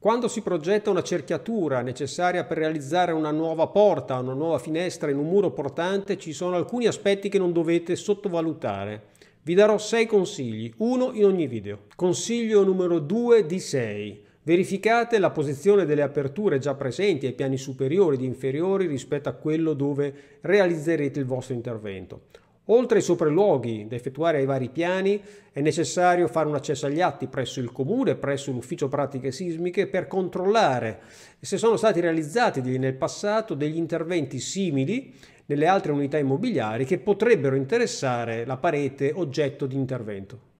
Quando si progetta una cerchiatura necessaria per realizzare una nuova porta, una nuova finestra in un muro portante, ci sono alcuni aspetti che non dovete sottovalutare. Vi darò 6 consigli, uno in ogni video. Consiglio numero 2 di 6. Verificate la posizione delle aperture già presenti ai piani superiori ed inferiori rispetto a quello dove realizzerete il vostro intervento. Oltre ai sopralluoghi da effettuare ai vari piani, è necessario fare un accesso agli atti presso il comune, presso l'ufficio pratiche sismiche per controllare se sono stati realizzati nel passato degli interventi simili nelle altre unità immobiliari che potrebbero interessare la parete oggetto di intervento.